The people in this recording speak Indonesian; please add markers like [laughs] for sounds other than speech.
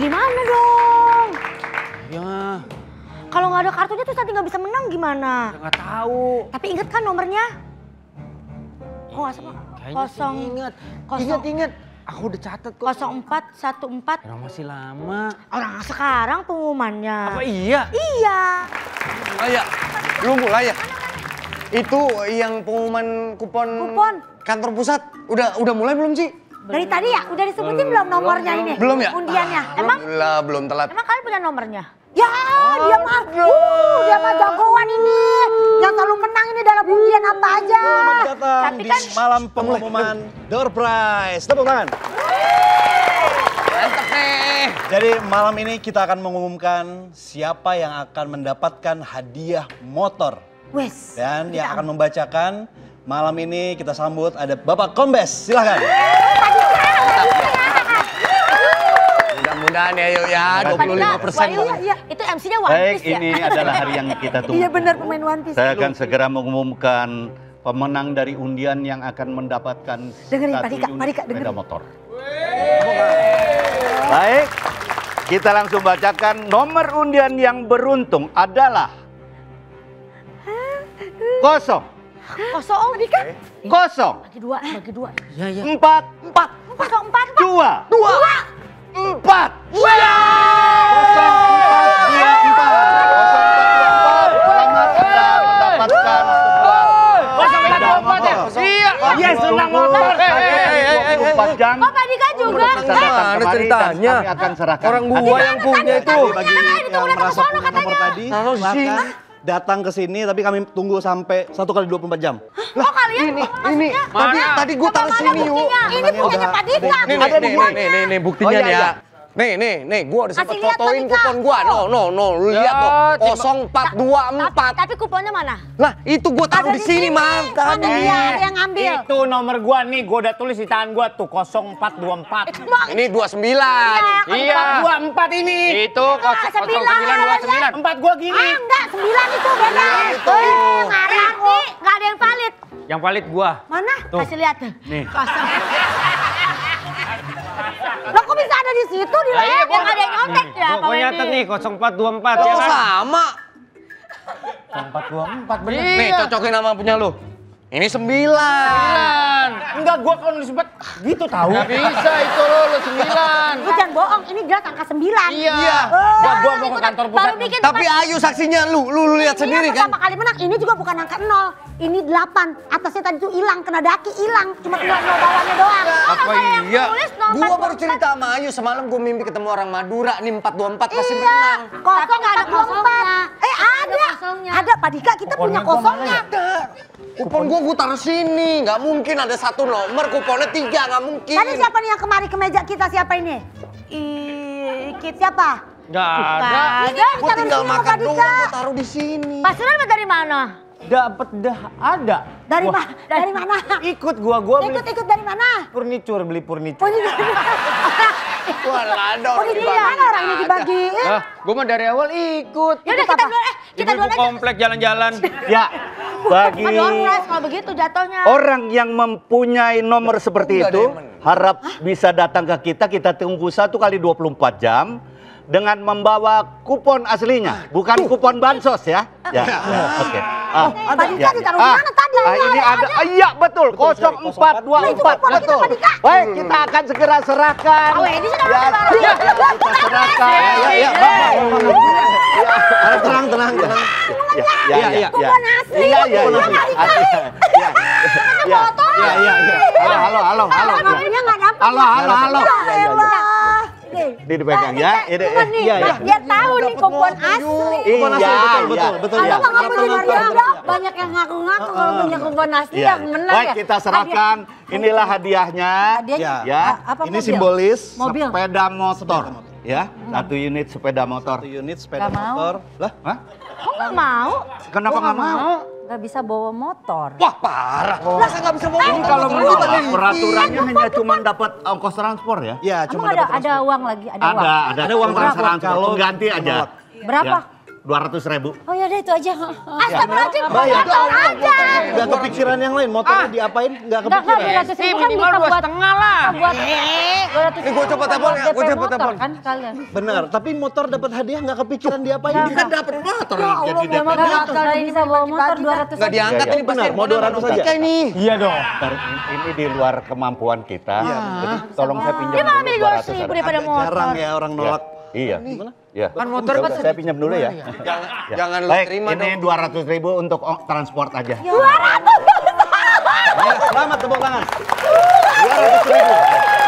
di mana dong? Ya. Kalau nggak ada kartunya tuh nanti nggak bisa menang gimana? Ya nggak tahu. Tapi inget kan nomornya? Kok nggak sama? Kosong. Ingat. Ingat ingat. Aku udah catat kok. 04 14. Orang masih lama. Orang sekarang pengumumannya. Apa iya? Iya. Oh Lu mulai ya? Itu yang pengumuman kupon, kupon kantor pusat. Udah udah mulai belum, sih? Dari tadi ya? Udah disebutin belum, nomornya ini? Belum ya? Undiannya. emang? Belum, belum telat. Emang kalian punya nomornya? Ya, oh, dia mah, uh, dia mah jagoan ini. Yang selalu menang ini dalam undian apa aja. Selamat Tapi kan, malam pengumuman door prize. Tepuk tangan. Eh. Jadi malam ini kita akan mengumumkan siapa yang akan mendapatkan hadiah motor. Wes. Dan yang akan membacakan Malam ini kita sambut ada Bapak Kombes, silahkan. Mudah-mudahan ya yuk ya, 25 persen. Ya, itu MC-nya One Piece Baik, ya? ini adalah hari yang kita iya, tunggu. Iya benar pemain One Piece. Saya akan segera mengumumkan pemenang dari undian yang akan mendapatkan dengerin, satu Pak Marika, dengerin. sepeda motor. Baik, kita langsung bacakan nomor undian yang beruntung adalah kosong. Kosong. Tadi kan? Kosong. Bagi dua, bagi dua. Iya, iya. Empat. Empat. Empat. Kosong, empat, empat. Dua. Dua. dua. Empat. Iya. Kosong, empat, dua, empat. empat, dua, empat. empat, dua, empat senang motor. Empat Pak Dika juga. Ada ceritanya. akan serahkan. Orang gua yang punya itu. Bagi yang merasa punya nomor tadi, silakan datang ke sini tapi kami tunggu sampai satu kali 24 jam. Hah? Oh kalian ini ini tadi tadi gue taruh sini yuk. Ini buktinya Pak Dika. Nih nih nih nih buktinya oh, iya, nih ya. Iya. Nih, nih, nih, gua udah sempat fotoin kupon gua. No, no, no, lu ya, lihat tuh. 0424. tapi kuponnya mana? Nah, itu gua taruh di sini, Mam. Tadi ada yang ngambil. Eh, itu nomor gua nih, gua udah tulis di tangan gua tuh 0424. Eh, ini 29. Iya. 24 iya. ini. Itu 0929. Ah, 4 ya. gua gini. Ah, enggak, 9 itu beda. Iya, eh, itu ngarang, enggak ada yang valid. Yang valid gua. Mana? Kasih lihat. Nih. Kasih lo kok bisa ada di situ di iya, layar? yang ada yang nyontek ya Pak Gue nyatet nih 0424 ya kan? sama. 0424 bener. Nih cocokin nama punya lu. Ini 9. 9. Enggak, gua kalau nulis empat gitu tahu. Gak bisa itu lo, lo sembilan. Lu jangan bohong, ini jelas angka sembilan. Iya. Enggak, iya. oh, gua mau ke kantor pusat. Tapi Ayu saksinya lu, lu, lu lihat sendiri kan. Pertama kali menang, ini juga bukan angka nol. Ini delapan, atasnya tadi tuh hilang, kena daki hilang. Cuma tinggal nol bawahnya doang. Oh, Apa iya? Gua baru cerita sama Ayu, semalam gua mimpi ketemu orang Madura, nih empat dua empat pasti iya, menang. kok Kosong ada kosongnya. Eh, ada iya. kosongnya. Ada Pak Dika, kita kupon punya kosongnya. Ada. Kupon gua gue taruh sini, nggak mungkin ada satu nomor kuponnya tiga, nggak mungkin. Tadi siapa nih yang kemari ke meja kita siapa ini? I siapa? Gak ada. Ini gua tinggal makan doang, gue taruh di sini. Pasuran dari mana? Dapat dah ada. Dari mana? Dari mana? Ikut gua, gua ikut ikut dari mana? Furniture beli furniture. Wah, lado. Oh, di mana orangnya dibagiin? Nah, gua mah dari awal ikut. Ya udah kita dulu eh kita Ibu, -ibu komplek jalan-jalan. [laughs] ya. Bagi begitu jatuhnya. Orang yang mempunyai nomor seperti Enggak itu diamond. harap Hah? bisa datang ke kita. Kita tunggu satu kali 24 jam dengan membawa kupon aslinya, bukan kupon bansos ya. Ya. ya. Oke. Okay. Ah, ah, kan ditaruh ah. mana Nah, nah, ini ada, ada. iya betul, 0424 betul. Baik, kita akan segera serahkan. Oh, ini sudah ya, ya, kita serahkan. Ya, ya, tenang, tenang, tenang. Iya, iya, ya, ya, iya. ya, ya. Kupon asli. Iya, iya, iya. Iya, iya, iya. Halo, halo, halo. Halo, halo, halo. Ya, ya, ya, Ini dipegang ya. Ini nih. Dia tahu nih kupon asli. Kupon iya. asli betul betul betul Kalau nggak punya banyak yang ngaku-ngaku kalau punya kupon iya. asli iya. yang menang ya. Baik kita serahkan inilah hadiahnya. Hadiahnya ya. Ini simbolis sepeda motor ya hmm. satu unit sepeda motor satu unit sepeda gak motor lah Hah? kok nggak mau kenapa nggak mau, nggak bisa bawa motor. Wah parah. Oh. Lah nggak bisa bawa eh, motor. Kalau mau peraturannya iya, hanya cuma dapat ongkos oh, transport ya? Ya cuma ada ada uang lagi ada, ada uang. Ada ada uang transport. kalau ganti aja. Berapa? Ya dua ratus ribu. Oh ya deh itu aja. Ya. Astagfirullahaladzim, ya, bayar motor aja. Gak kepikiran yang lain, motornya ah. diapain gak kepikiran. Gak, dua ratus ribu eh, kan bisa buat setengah lah. Buat eh. dua ratus ribu. Eh, gue coba telepon, ya. gue coba telepon. Kan kalian. Benar, tapi motor dapat hadiah gak kepikiran diapain. Ini kan dapat motor. Ya Allah, dia mah gak bisa bawa motor dua ratus. Gak diangkat ini pasti. Mau dua ratus aja. ini. Iya dong. Ini di luar kemampuan kita. Iya. Jadi iya. tolong saya pinjam. Dia malah milih dua ratus ribu daripada motor. Jarang ya orang iya. nolak Iya. Iya. Kan motor kan saya pinjam dulu ya. ya? Jangan iya. jangan lo terima dong. Ini 200 ribu untuk transport aja. 200. ribu? Iya, selamat tepuk tangan. 200 ribu.